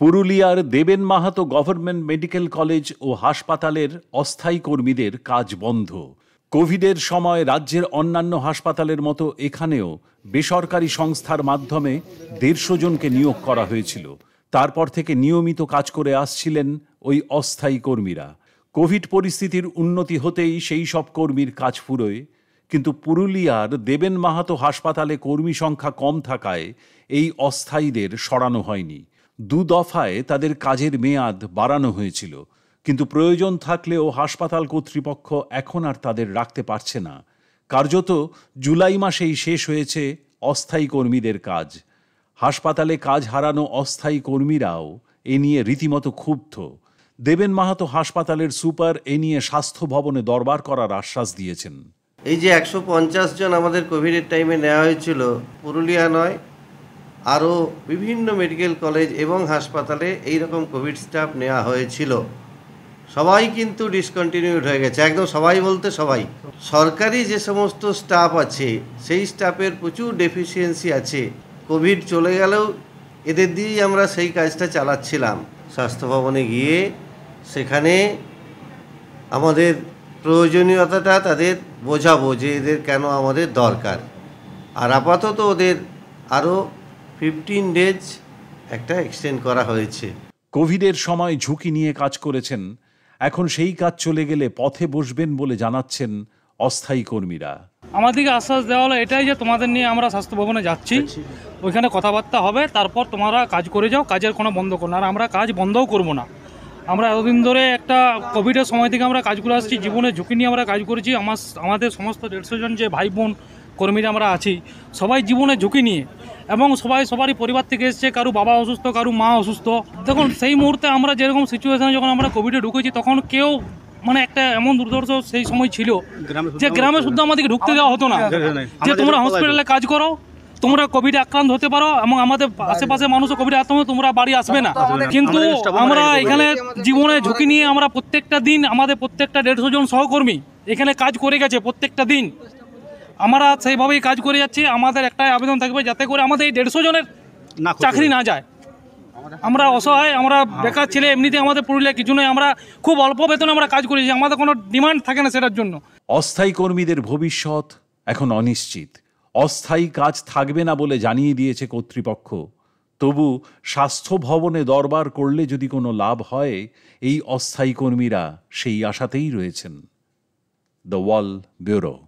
পুরুলিয়ার Deben Mahato government medical college ও হাসপাতালের অস্থায়ী কর্মীদের কাজ বন্ধ কোভিডের সময় রাজ্যের অন্যান্য হাসপাতালের মতো এখানেও বেসরকারি সংস্থার মাধ্যমে দেড়শো জনকে নিয়োগ করা হয়েছিল তারপর থেকে নিয়মিত কাজ করে আসছিলেন ওই অস্থায়ী কর্মীরা কোভিড পরিস্থিতির উন্নতি হতেই সেই সব কর্মীর কাজ ফুরোয় কিন্তু পুরুলিয়ার দেবেন মাহাতো হাসপাতালে কর্মী সংখ্যা কম থাকায় এই অস্থায়ীদের সরানো হয়নি দু দফায় তাদের কাজের মেয়াদ বাড়ানো হয়েছিল কিন্তু প্রয়োজন থাকলেও হাসপাতাল কর্তৃপক্ষ এখন আর তাদের রাখতে পারছে না কার্যত জুলাই মাসেই শেষ হয়েছে অস্থায়ী কর্মীদের কাজ হাসপাতালে কাজ হারানো অস্থায়ী কর্মীরাও এ নিয়ে রীতিমতো ক্ষুব্ধ দেবেন মাহাতো হাসপাতালের সুপার এ নিয়ে স্বাস্থ্য ভবনে দরবার করার আশ্বাস দিয়েছেন এই যে একশো জন আমাদের কোভিডের টাইমে নেওয়া হয়েছিল পুরুলিয়া নয় আরও বিভিন্ন মেডিকেল কলেজ এবং হাসপাতালে এই রকম কোভিড স্টাফ নেওয়া হয়েছিল সবাই কিন্তু ডিসকন্টিনিউড হয়ে গেছে একদম সবাই বলতে সবাই সরকারি যে সমস্ত স্টাফ আছে সেই স্টাফের প্রচুর ডেফিসিয়েন্সি আছে কোভিড চলে গেলেও এদের দিয়েই আমরা সেই কাজটা চালাচ্ছিলাম স্বাস্থ্য ভবনে গিয়ে সেখানে আমাদের প্রয়োজনীয়তাটা তাদের বোঝাবো যে এদের কেন আমাদের দরকার আর আপাতত ওদের আরও ফিফটিন ডেজ একটা এক্সটেন্ড করা হয়েছে কোভিডের সময় ঝুঁকি নিয়ে কাজ করেছেন এখন সেই কাজ চলে গেলে পথে বসবেন বলে জানাচ্ছেন অস্থায়ী কর্মীরা আমাদেরকে আশ্বাস দেওয়া হলো এটাই যে তোমাদের নিয়ে আমরা স্বাস্থ্য ভবনে যাচ্ছি ওইখানে কথাবার্তা হবে তারপর তোমরা কাজ করে যাও কাজের কোনো বন্ধ করো না আর আমরা কাজ বন্ধও করবো না আমরা এতদিন ধরে একটা কোভিডের সময় থেকে আমরা কাজ করে আসছি জীবনে ঝুঁকি নিয়ে আমরা কাজ করেছি আমার আমাদের সমস্ত দেড়শো জন যে ভাই বোন কর্মীরা আমরা আছি সবাই জীবনে ঝুঁকি নিয়ে এবং সবাই সবারই পরিবার থেকে এসছে কারো বাবা অসুস্থ কারো মা অসুস্থ দেখুন সেই মুহূর্তে আমরা যেরকম সিচুয়েশানে যখন আমরা কোভিডে ঢুকেছি তখন কেউ মানে একটা এমন দুর্দর্শ সেই সময় ছিল যে গ্রামে শুধু আমাদেরকে ঢুকতে দেওয়া হতো না যে তোমরা হসপিটালে কাজ করো তোমরা কোভিডে আক্রান্ত হতে পারো এবং আমাদের আশেপাশে মানুষও কোভিড আক্রান্ত তোমরা বাড়ি আসবে না কিন্তু আমরা এখানে জীবনে ঝুঁকি নিয়ে আমরা প্রত্যেকটা দিন আমাদের প্রত্যেকটা দেড়শো জন সহকর্মী এখানে কাজ করে গেছে প্রত্যেকটা দিন আমরা সেইভাবেই কাজ করে যাচ্ছি আমাদের একটাই আবেদন থাকবে যাতে করে আমাদের এই দেড়শো জনের চাকরি না যায় আমরা অসহায় আমরা হ্যাঁ। বেকার ছেলে এমনিতে আমাদের পুরুলিয়া কিছু নয় আমরা খুব অল্প বেতনে আমরা কাজ করেছি আমাদের কোনো ডিমান্ড থাকে না সেটার জন্য অস্থায়ী কর্মীদের ভবিষ্যৎ এখন অনিশ্চিত অস্থায়ী কাজ থাকবে না বলে জানিয়ে দিয়েছে কর্তৃপক্ষ তবু স্বাস্থ্য ভবনে দরবার করলে যদি কোনো লাভ হয় এই অস্থায়ী কর্মীরা সেই আশাতেই রয়েছেন দ্য ওয়াল ব্যুরো